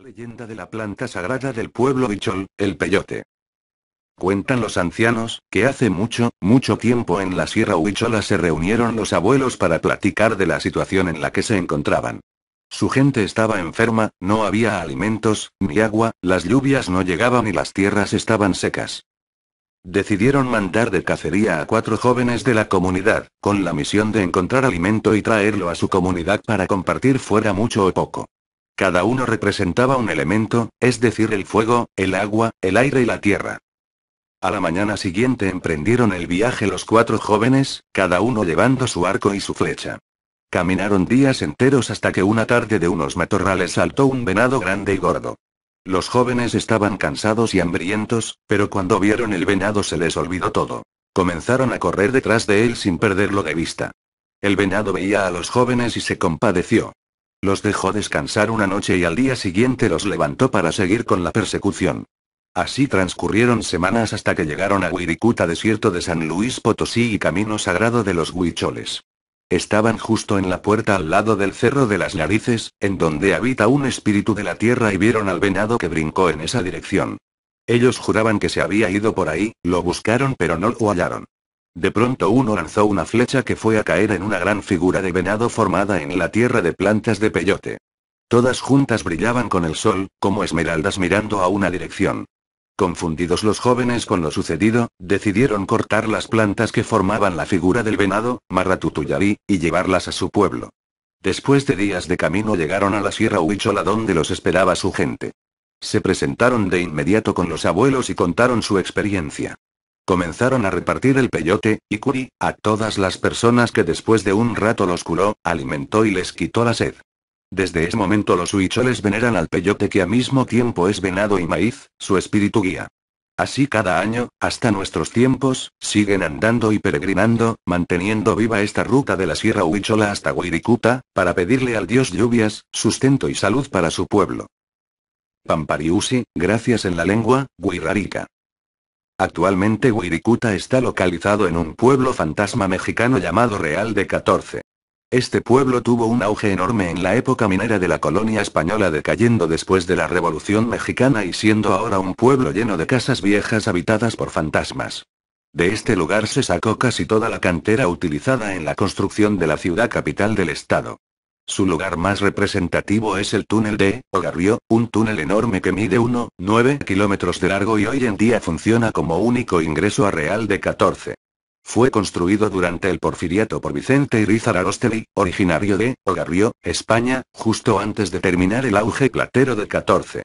La leyenda de la planta sagrada del pueblo Huichol, el peyote. Cuentan los ancianos, que hace mucho, mucho tiempo en la Sierra Huichola se reunieron los abuelos para platicar de la situación en la que se encontraban. Su gente estaba enferma, no había alimentos, ni agua, las lluvias no llegaban y las tierras estaban secas. Decidieron mandar de cacería a cuatro jóvenes de la comunidad, con la misión de encontrar alimento y traerlo a su comunidad para compartir fuera mucho o poco. Cada uno representaba un elemento, es decir, el fuego, el agua, el aire y la tierra. A la mañana siguiente emprendieron el viaje los cuatro jóvenes, cada uno llevando su arco y su flecha. Caminaron días enteros hasta que una tarde de unos matorrales saltó un venado grande y gordo. Los jóvenes estaban cansados y hambrientos, pero cuando vieron el venado se les olvidó todo. Comenzaron a correr detrás de él sin perderlo de vista. El venado veía a los jóvenes y se compadeció. Los dejó descansar una noche y al día siguiente los levantó para seguir con la persecución. Así transcurrieron semanas hasta que llegaron a Wirikuta, desierto de San Luis Potosí y camino sagrado de los Huicholes. Estaban justo en la puerta al lado del Cerro de las Narices, en donde habita un espíritu de la tierra y vieron al venado que brincó en esa dirección. Ellos juraban que se había ido por ahí, lo buscaron pero no lo hallaron. De pronto uno lanzó una flecha que fue a caer en una gran figura de venado formada en la tierra de plantas de peyote. Todas juntas brillaban con el sol, como esmeraldas mirando a una dirección. Confundidos los jóvenes con lo sucedido, decidieron cortar las plantas que formaban la figura del venado, Marratutuyari, y llevarlas a su pueblo. Después de días de camino llegaron a la Sierra Huichola donde los esperaba su gente. Se presentaron de inmediato con los abuelos y contaron su experiencia. Comenzaron a repartir el peyote, y Curi, a todas las personas que después de un rato los curó, alimentó y les quitó la sed. Desde ese momento los huicholes veneran al peyote que a mismo tiempo es venado y maíz, su espíritu guía. Así cada año, hasta nuestros tiempos, siguen andando y peregrinando, manteniendo viva esta ruta de la Sierra Huichola hasta Huiricuta, para pedirle al dios lluvias, sustento y salud para su pueblo. Pampariusi, gracias en la lengua, Huirarica. Actualmente Wirikuta está localizado en un pueblo fantasma mexicano llamado Real de 14. Este pueblo tuvo un auge enorme en la época minera de la colonia española decayendo después de la Revolución Mexicana y siendo ahora un pueblo lleno de casas viejas habitadas por fantasmas. De este lugar se sacó casi toda la cantera utilizada en la construcción de la ciudad capital del estado. Su lugar más representativo es el túnel de Ogarrio, un túnel enorme que mide 1,9 kilómetros de largo y hoy en día funciona como único ingreso a Real de 14. Fue construido durante el porfiriato por Vicente Irizar Arosteli, originario de Ogarrio, España, justo antes de terminar el auge platero de 14.